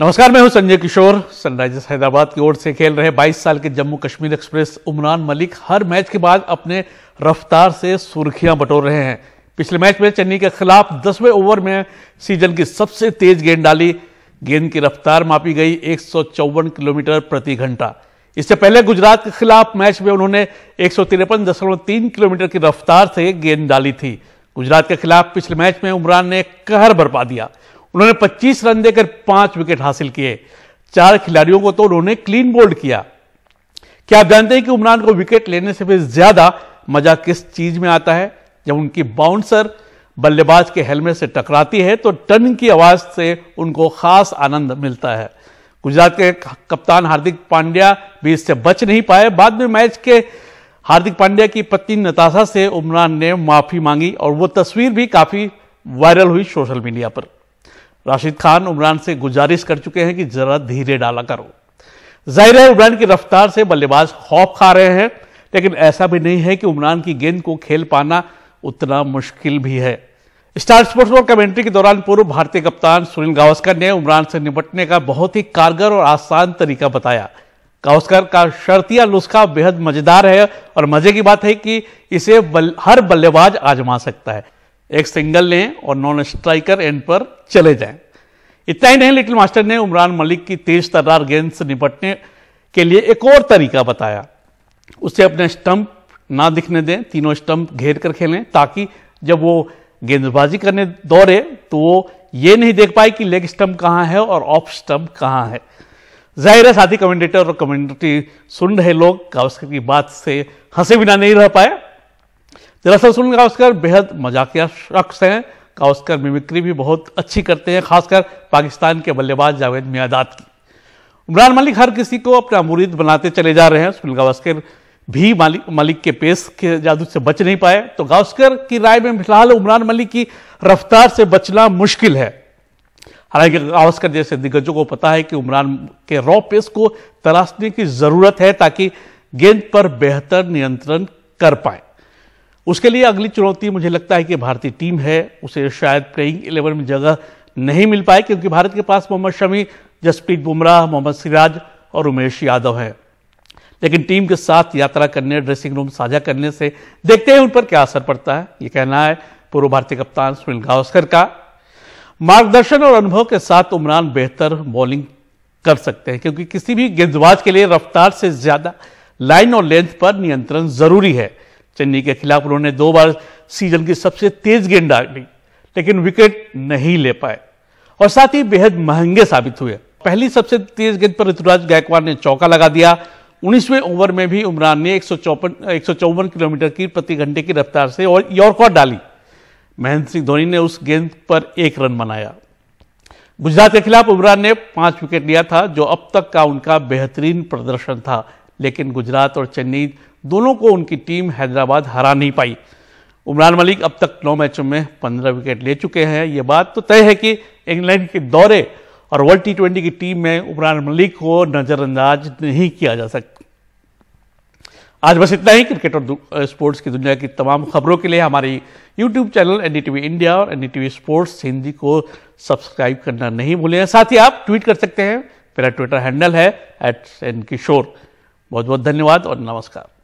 नमस्कार मैं हूं संजय किशोर सनराइजर्स हैदराबाद की ओर से खेल रहे 22 साल के जम्मू कश्मीर एक्सप्रेस उमरान मलिक हर मैच के बाद अपने रफ्तार से सुर्खियां बटोर रहे हैं पिछले मैच में चेन्नई के खिलाफ दसवें ओवर में सीजन की सबसे तेज गेंद डाली गेंद की रफ्तार मापी गई एक किलोमीटर प्रति घंटा इससे पहले गुजरात के खिलाफ मैच में उन्होंने एक किलोमीटर की रफ्तार से गेंद डाली थी गुजरात के खिलाफ पिछले मैच में उमरान ने कहर बरपा दिया उन्होंने 25 रन देकर पांच विकेट हासिल किए चार खिलाड़ियों को तो उन्होंने क्लीन बोल्ड किया क्या आप जानते हैं कि उमरान को विकेट लेने से भी ज्यादा मजा किस चीज में आता है जब उनकी बाउंसर बल्लेबाज के हेलमेट से टकराती है तो टन की आवाज से उनको खास आनंद मिलता है गुजरात के कप्तान हार्दिक पांड्या भी इससे बच नहीं पाए बाद में मैच के हार्दिक पांड्या की पत्नी नताशा से उमरान ने माफी मांगी और वो तस्वीर भी काफी वायरल हुई सोशल मीडिया पर राशिद खान उमरान से गुजारिश कर चुके हैं कि जरा धीरे डाला करो जाहिर है उमरान की रफ्तार से बल्लेबाज खौफ खा रहे हैं लेकिन ऐसा भी नहीं है कि उमरान की गेंद को खेल पाना उतना मुश्किल भी है स्टार स्पोर्ट्स और कमेंट्री के दौरान पूर्व भारतीय कप्तान सुनील गावस्कर ने उमरान से निपटने का बहुत ही कारगर और आसान तरीका बताया गावस्कर का शर्तिया नुस्खा बेहद मजेदार है और मजे की बात है कि इसे बल, हर बल्लेबाज आजमा सकता है एक सिंगल लें और नॉन स्ट्राइकर एंड पर चले जाएं इतना ही नहीं लिटिल मास्टर ने उमरान मलिक की तेज तर्रार गेंद से निपटने के लिए एक और तरीका बताया उसे अपने स्टंप ना दिखने दें तीनों स्टंप घेर कर खेलें ताकि जब वो गेंदबाजी करने दौड़े तो वो ये नहीं देख पाए कि लेग स्टंप कहाँ है और ऑफ स्टंप कहाँ है जाहिर है साथी कमेंटेटर और कम्युनिटी सुन रहे लोग गावस्कर की बात से हंसे बिना नहीं रह पाए दरअसल सुनील गावस्कर बेहद मजाकिया शख्स हैं गावस्कर मिमिक्री भी बहुत अच्छी करते हैं खासकर पाकिस्तान के बल्लेबाज जावेद मियादाद की उमरान मलिक हर किसी को अपना मुरीद बनाते चले जा रहे हैं सुनील गावस्कर भी मालिक मलिक के पेस के जादू से बच नहीं पाए तो गावस्कर की राय में फिलहाल उमरान मलिक की रफ्तार से बचना मुश्किल है हालांकि गावस्कर जैसे दिग्गजों को पता है कि उमरान के रॉ पेस को तलाशने की जरूरत है ताकि गेंद पर बेहतर नियंत्रण कर पाए उसके लिए अगली चुनौती मुझे लगता है कि भारतीय टीम है उसे शायद प्लेइंग इलेवन में जगह नहीं मिल पाए क्योंकि भारत के पास मोहम्मद शमी जसप्रीत बुमराह मोहम्मद सिराज और उमेश यादव है लेकिन टीम के साथ यात्रा करने ड्रेसिंग रूम साझा करने से देखते हैं उन पर क्या असर पड़ता है यह कहना है पूर्व भारतीय कप्तान सुनील गावस्कर का मार्गदर्शन और अनुभव के साथ उमरान बेहतर बॉलिंग कर सकते हैं क्योंकि किसी भी गेंदबाज के लिए रफ्तार से ज्यादा लाइन और लेंथ पर नियंत्रण जरूरी है चेन्नई के खिलाफ उन्होंने दो बार सीजन की सबसे तेज गेंद डाली लेकिन विकेट नहीं ले पाए और साथ ही बेहद महंगे साबित हुए पहली सबसे तेज गेंद पर ऋतुराज गायकवाड़ ने चौका लगा दिया उन्नीसवें ओवर में भी उमरान ने एक सौ किलोमीटर की प्रति घंटे की रफ्तार से और यॉर्कर डाली महेंद्र सिंह धोनी ने उस गेंद पर एक रन बनाया गुजरात के खिलाफ उमरान ने पांच विकेट लिया था जो अब तक का उनका बेहतरीन प्रदर्शन था लेकिन गुजरात और चेन्नई दोनों को उनकी टीम हैदराबाद हरा नहीं पाई उमरान मलिक अब तक नौ मैचों में पंद्रह विकेट ले चुके हैं ये बात तो तय है कि इंग्लैंड के दौरे और वर्ल्ड टी ट्वेंटी की टीम में उमरान मलिक को नज़रअंदाज नहीं किया जा सकता आज बस इतना ही क्रिकेट और स्पोर्ट्स की दुनिया की तमाम खबरों के लिए हमारी यूट्यूब चैनल एन इंडिया और एन स्पोर्ट्स हिंदी को सब्सक्राइब करना नहीं भूलें साथ ही आप ट्वीट कर सकते हैं मेरा ट्विटर हैंडल है एट एन किशोर बहुत बहुत धन्यवाद और नमस्कार